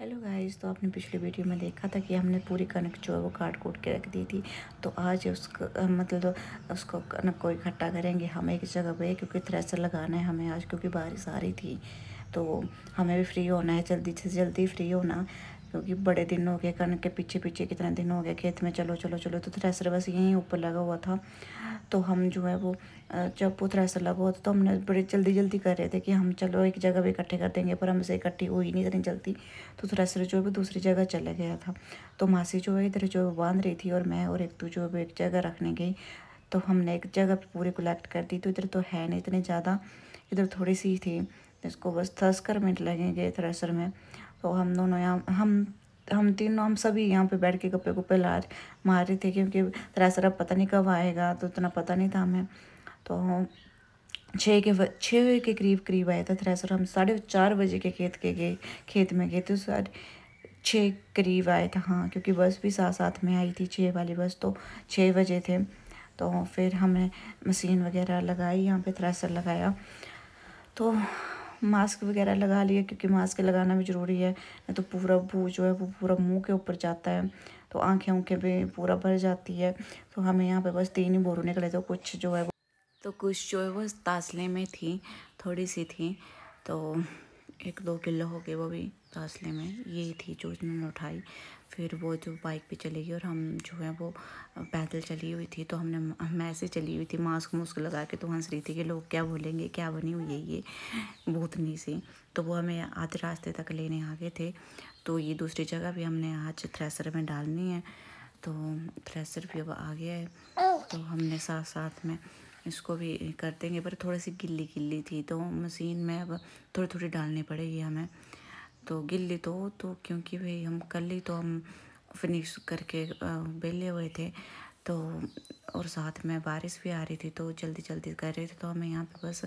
hello guys तो आपने पिछले वीडियो में देखा था कि हमने पूरी कनक जो है वो काट कूट के रख दी थी तो आज उसको मतलब उसको कनक को इकट्ठा करेंगे हम एक जगह पे क्योंकि थ्रेसर लगाना है हमें आज क्योंकि बारिश आ रही थी तो हमें भी फ्री होना है जल्दी से जल्दी फ्री होना क्योंकि बड़े दिन हो गए कनक के पीछे पीछे कितने दिन हो गए खेत में चलो चलो चलो तो थ्रेसर बस यहीं ऊपर लगा हुआ था तो हम जो है वो जब चौपोतरा ऐसा लगा हुआ था तो हमने बड़े जल्दी जल्दी कर रहे थे कि हम चलो एक जगह भी इकट्ठे कर देंगे पर हमसे इकट्ठी हुई नहीं इतनी जल्दी तो थोड़ा सिर जो है वो दूसरी जगह चला गया था तो मासी जो है इधर जो है बांध रही थी और मैं और एक तू जो है एक जगह रखने गई तो हमने एक जगह पूरी कलेक्ट कर दी तो इधर तो है नहीं इतने ज़्यादा इधर थोड़ी सी थी इसको बस कर मिनट लगेंगे थ्रेसर में तो हम दोनों यहाँ हम हम तीनों हम सभी यहाँ पे बैठ के गप्पे गुप्पे ला मार रहे थे क्योंकि तरह सरा पता नहीं कब आएगा तो उतना पता नहीं था हमें तो छः के छः के करीब करीब आया था तरह सर हम साढ़े चार बजे के खेत के गए खेत में गए थे उस छः करीब आए थे हाँ क्योंकि बस भी साथ साथ में आई थी छः वाली बस तो छः बजे थे तो फिर हमने मशीन वगैरह लगाई यहाँ पे थ्रेसर लगाया तो मास्क वगैरह लगा लिया क्योंकि मास्क लगाना भी ज़रूरी है नहीं तो पूरा भू जो है वो पूरा मुंह के ऊपर जाता है तो आंखें उंखें भी पूरा भर जाती है तो हमें यहाँ पे बस तीन ही बोरू निकले तो कुछ जो है तो कुछ जो है वो तासले में थी थोड़ी सी थी तो एक दो किलो हो गए वो भी फासले में यही थी जो उसने उठाई फिर वो जो बाइक पे चली गई और हम जो है वो पैदल चली हुई थी तो हमने हम ऐसे चली हुई थी मास्क मुस्क लगा के तो हंस रही थी कि लोग क्या बोलेंगे क्या बनी हुई है ये भूतनी सी तो वो हमें आधे रास्ते तक लेने आ गए थे तो ये दूसरी जगह भी हमने आज थ्रेसर में डालनी है तो थ्रेसर भी अब आ गया है तो हमने साथ साथ में इसको भी कर देंगे पर थोड़ी सी गिल्ली गिल्ली थी तो मशीन में अब थोड़ी थोड़ी डालनी पड़ेगी हमें तो गिल्ली तो तो क्योंकि भाई हम कल ही तो हम फिनिश करके बेले हुए थे तो और साथ में बारिश भी आ रही थी तो जल्दी जल्दी कर रहे थे तो हमें यहाँ पे बस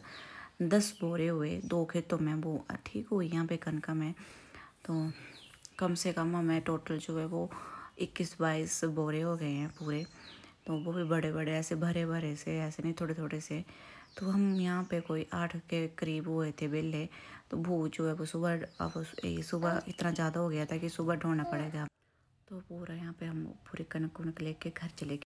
दस बोरे हुए दो खेतों तो में वो ठीक हुई यहाँ पे कनकम में तो कम से कम हमें टोटल जो है वो इक्कीस बाईस बोरे हो गए हैं पूरे तो वो भी बड़े बड़े ऐसे भरे भरे से ऐसे नहीं थोड़े थोड़े से तो हम यहाँ पे कोई आठ के करीब हुए थे बेले तो भू जो है वो सुबह अब सुबह इतना ज़्यादा हो गया था कि सुबह ढोना पड़ेगा तो पूरा यहाँ पे हम पूरी कनक उनक लेके घर चले गए